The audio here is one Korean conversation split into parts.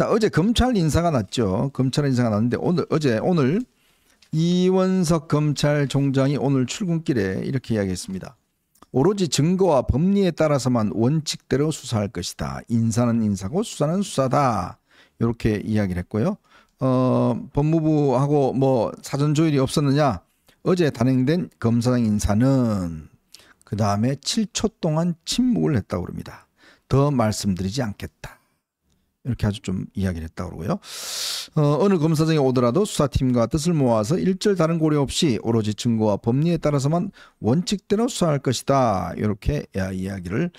자, 어제 검찰 인사가 났죠. 검찰 인사가 났는데 오늘 어제 오늘 이원석 검찰총장이 오늘 출근길에 이렇게 이야기했습니다. 오로지 증거와 법리에 따라서만 원칙대로 수사할 것이다. 인사는 인사고 수사는 수사다. 이렇게 이야기를 했고요. 어, 법무부하고 뭐 사전 조율이 없었느냐? 어제 단행된 검사장 인사는 그 다음에 7초 동안 침묵을 했다고 합니다. 더 말씀드리지 않겠다. 이렇게 아주 좀 이야기를 했다고 그러고요. 어, 어느 검사장에 오더라도 수사팀과 뜻을 모아서 일절 다른 고려 없이 오로지 증거와 법리에 따라서만 원칙대로 수사할 것이다. 이렇게 이야기를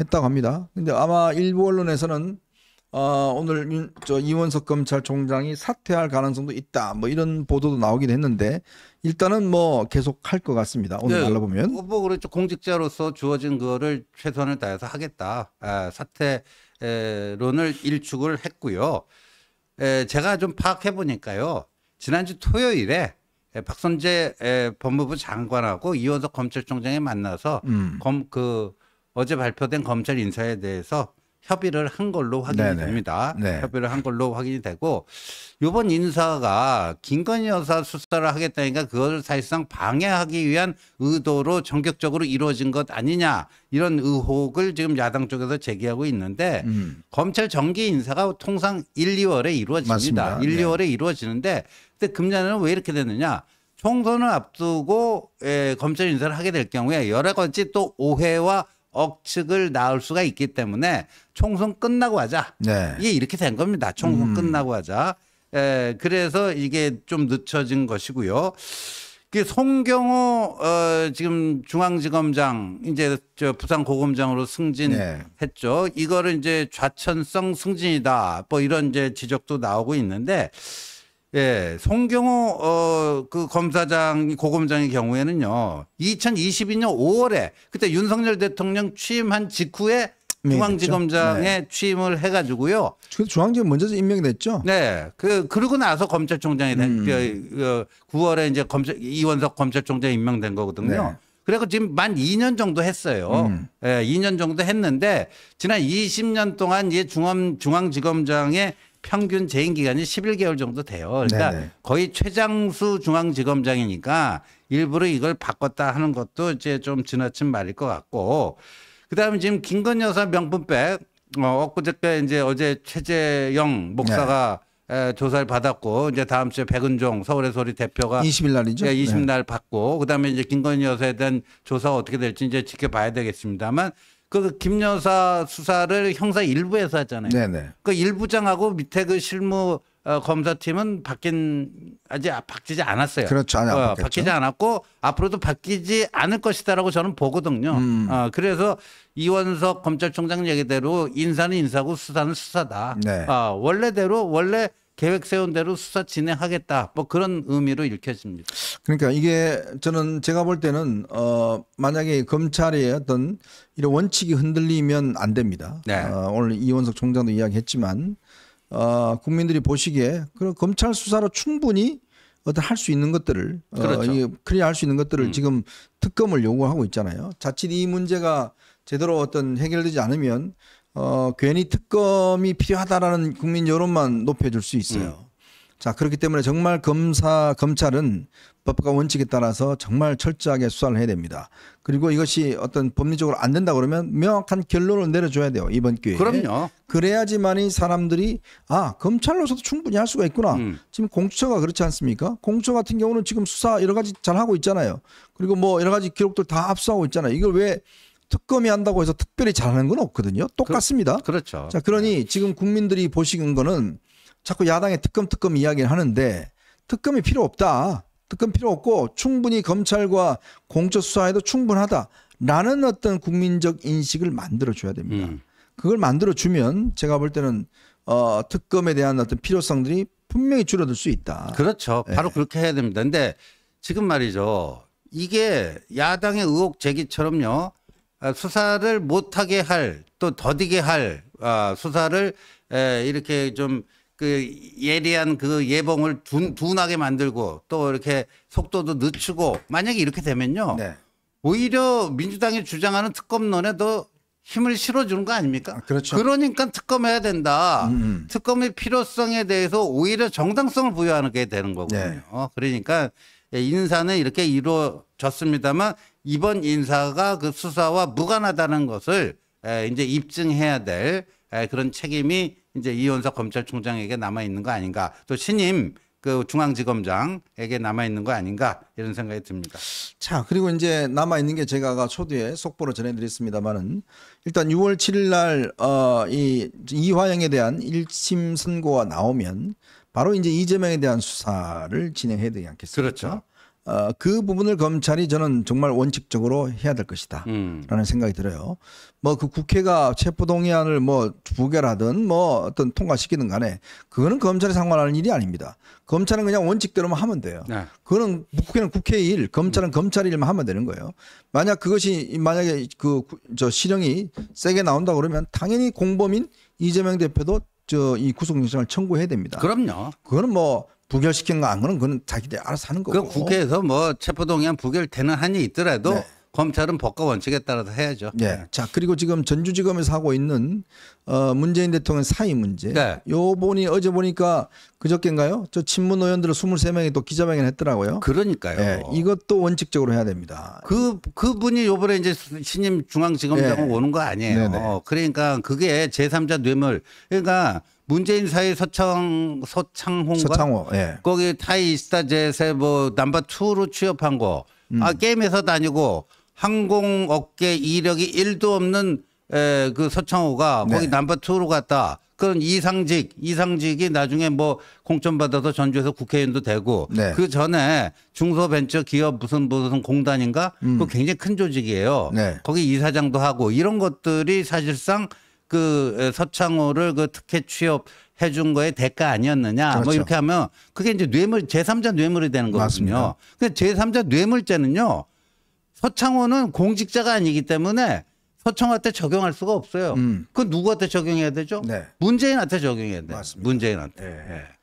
했다고 합니다. 근데 아마 일부 언론에서는 어, 오늘 윤, 저 이원석 검찰총장이 사퇴할 가능성도 있다. 뭐 이런 보도도 나오긴 했는데 일단은 뭐 계속 할 것 같습니다. 오늘 네, 알아보면. 뭐, 뭐 그렇죠. 공직자로서 주어진 거를 최선을 다해서 하겠다. 아, 사퇴 론을 일축을 했고요. 에, 제가 좀 파악해 보니까요. 지난주 토요일에 박선재 법무부 장관하고 이원석 검찰총장이 만나서 음. 검, 그 어제 발표된 검찰 인사에 대해서 협의를 한 걸로 확인이 네네. 됩니다. 네. 협의를 한 걸로 확인이 되고 이번 인사가 김건희 여사 수사를 하겠다니까 그걸 사실상 방해하기 위한 의도로 전격적으로 이루어진 것 아니냐 이런 의혹을 지금 야당 쪽에서 제기하고 있는데 음. 검찰 정기 인사가 통상 1, 2월에 이루어집니다. 맞습니다. 1, 2월에 이루어지는데 근데 금년에는 왜 이렇게 됐느냐? 총선을 앞두고 에, 예, 검찰 인사를 하게 될 경우에 여러 가지 또 오해와 억측을 낳을 수가 있기 때문에 총선 끝나고 하자. 네. 이게 이렇게 된 겁니다. 총선 음. 끝나고 하자. 에, 그래서 이게 좀 늦춰진 것이고요. 그 송경호 어 지금 중앙지검장 이제 저 부산 고검장으로 승진했죠. 네. 이거를 이제 좌천성 승진이다. 뭐 이런 이제 지적도 나오고 있는데 예, 송경호 어그 검사장 고검장의 경우에는요. 2022년 5월에 그때 윤석열 대통령 취임한 직후에 네, 중앙지검장에 네. 취임을 해가지고요. 그 중앙지검 먼저 임명됐죠. 네, 그 그러고 나서 검찰총장이 음. 그, 9월에 어, 이제 검찰 이원석 검찰총장 임명된 거거든요. 네. 그래서 지금 만 2년 정도 했어요. 음. 예, 2년 정도 했는데 지난 20년 동안 이제 중앙 중앙지검장에 평균 재임 기간이 11개월 정도 돼요. 그러니까 네네. 네. 거의 최장수 중앙지검장이니까 일부러 이걸 바꿨다 하는 것도 이제 좀 지나친 말일 것 같고 그다음에 지금 김건 여사 명품백 어, 엊그저께 이제 어제 최재영 목사가 네. 에, 조사를 받았고 이제 다음 주에 백은종 서울의 소리 대표가 20일 날이죠. 예, 20일 날 네. 받고 그다음에 이제 김건 여사에 대한 조사가 어떻게 될지 이제 지켜봐야 되겠습니다만 그 김여사 수사를 형사 일부에서 하잖아요 네네. 그 일부장하고 밑에 그 실무 어, 검사팀은 바뀐 아직 아, 바뀌지 않았어요. 그렇죠. 어, 바뀌지 않았고 앞으로도 바뀌지 않을 것이다라고 저는 보거든요. 음. 어, 그래서 이원석 검찰총장 얘기대로 인사는 인사고 수사는 수사다. 네. 어, 원래대로 원래 계획 세운 대로 수사 진행하겠다. 뭐 그런 의미로 읽혀집니다. 그러니까 이게 저는 제가 볼 때는 어 만약에 검찰의 어떤 이런 원칙이 흔들리면 안 됩니다. 네. 어 오늘 이원석 총장도 이야기했지만 어 국민들이 보시기에 그런 검찰 수사로 충분히 어떤 할 수 있는 것들을 어, 그렇죠. 어, 클리어할 수 있는 것들을 음. 지금 특검을 요구하고 있잖아요. 자칫 이 문제가 제대로 어떤 해결되지 않으면 어, 괜히 특검이 필요하다라는 국민 여론만 높여줄 수 있어요. 음. 자 그렇기 때문에 정말 검사 검찰은 법과 원칙에 따라서 정말 철저하게 수사를 해야 됩니다. 그리고 이것이 어떤 법리적으로 안 된다 그러면 명확한 결론을 내려줘야 돼요 이번 기회에. 그럼요. 그래야지만이 사람들이 아 검찰로서도 충분히 할 수가 있구나. 음. 지금 공수처가 그렇지 않습니까? 공수처 같은 경우는 지금 수사 여러 가지 잘 하고 있잖아요. 그리고 뭐 여러 가지 기록들 다 압수하고 있잖아요. 이걸 왜 특검이 한다고 해서 특별히 잘하는 건 없거든요. 그, 똑같습니다. 그, 렇죠 자, 그러니 네. 지금 국민들이 보시는 거는 자꾸 야당의 특검 특검 이야기를 하는데 특검이 필요 없다. 특검 필요 없고 충분히 검찰과 공적 수사에도 충분하다라는 어떤 국민적 인식을 만들어 줘야 됩니다. 음. 그걸 만들어 주면 제가 볼 때는 어 특검에 대한 어떤 필요성들이 분명히 줄어들 수 있다. 그렇죠. 예. 바로 네. 그렇게 해야 됩니다. 근데 지금 말이죠. 이게 야당의 의혹 제기처럼요. 아, 수사를 못하게 할 또 더디게 할 아, 수사를 이렇게 좀그 예리한 그 예봉을 둔, 둔하게 만들고 또 이렇게 속도도 늦추고 만약에 이렇게 되면요. 네. 오히려 민주당이 주장하는 특검론에 더 힘을 실어주는 거 아닙니까? 아, 그렇죠. 그러니까 특검해야 된다. 음, 음. 특검의 필요성에 대해서 오히려 정당성을 부여하는 게 되는 거거든요. 네. 어, 그러니까 인사는 이렇게 이루어졌습니다만 이번 인사가 그 수사와 무관하다는 것을 이제 입증해야 될 그런 책임이 이제 이원석 검찰총장에게 남아 있는 거 아닌가. 또 신임 그 중앙지검장에게 남아 있는 거 아닌가 이런 생각이 듭니다. 자 그리고 이제 남아 있는 게 제가 아까 초두에 속보로 전해드렸습니다만은 일단 6월 7일날 어이 이화영에 대한 1심 선고가 나오면 바로 이제 이재명에 대한 수사를 진행해야 되지 않겠습니까? 그렇죠. 어, 그 부분을 검찰이 저는 정말 원칙적으로 해야 될 것이다라는 음. 생각이 들어요. 뭐 그 국회가 체포동의안을 뭐 부결하든 뭐 어떤 통과시키는 간에 그거는 검찰이 상관하는 일이 아닙니다. 검찰은 그냥 원칙대로만 하면 돼요. 네. 그거는 국회는 국회 일, 검찰은 음. 검찰 일만 하면 되는 거예요. 만약 그것이 만약에 그 저 실형이 세게 나온다 그러면 당연히 공범인 이재명 대표도 저 이 구속영장을 청구해야 됩니다. 그럼요. 그거는 뭐 부결시킨 거 안 그는 그건 자기들이 알아서 하는 그 거고. 그 국회에서 뭐 체포동의안 부결 되는 한이 있더라도 네. 검찰은 법과 원칙에 따라서 해야죠. 네. 네. 자 그리고 지금 전주지검에서 하고 있는 어, 문재인 대통령 사의 문제. 네. 요번이 어제 보니까 그저께인가요? 저 친문 의원들 23명이 또 기자회견 했더라고요. 그러니까요. 네. 이것도 원칙적으로 해야 됩니다. 그 그분이 요번에 이제 신임 중앙지검장으로 네. 오는 거 아니에요. 네네. 네. 어, 그러니까 그게 제3자 뇌물. 그러니까 문재인 사회 서창 서창홍 서창호 예. 거기 타이스타 제세 뭐 남바 투로 취업한 거. 음. 아 게임에서 다니고 항공 업계 이력이 일도 없는 에, 그 서창호가 네. 거기 남바 투로 갔다. 그런 이상직, 이상직이 나중에 뭐 공천받아서 전주에서 국회의원도 되고 네. 그 전에 중소벤처기업 무슨 무슨 공단인가 음. 그 굉장히 큰 조직이에요. 네. 거기 이사장도 하고 이런 것들이 사실상 그 서창호를 그 특혜 취업 해준 거에 대가 아니었느냐 뭐 그렇죠. 뭐 이렇게 하면 그게 이제 뇌물 제3자 뇌물이 되는 거거든요. 그러제3자 뇌물죄는요. 서창호는 공직자가 아니기 때문에 서청한테 적용할 수가 없어요. 음. 그 누구한테 적용해야 되죠? 네. 문재인한테 적용해야 돼. 맞습니다. 문재인한테. 네. 네.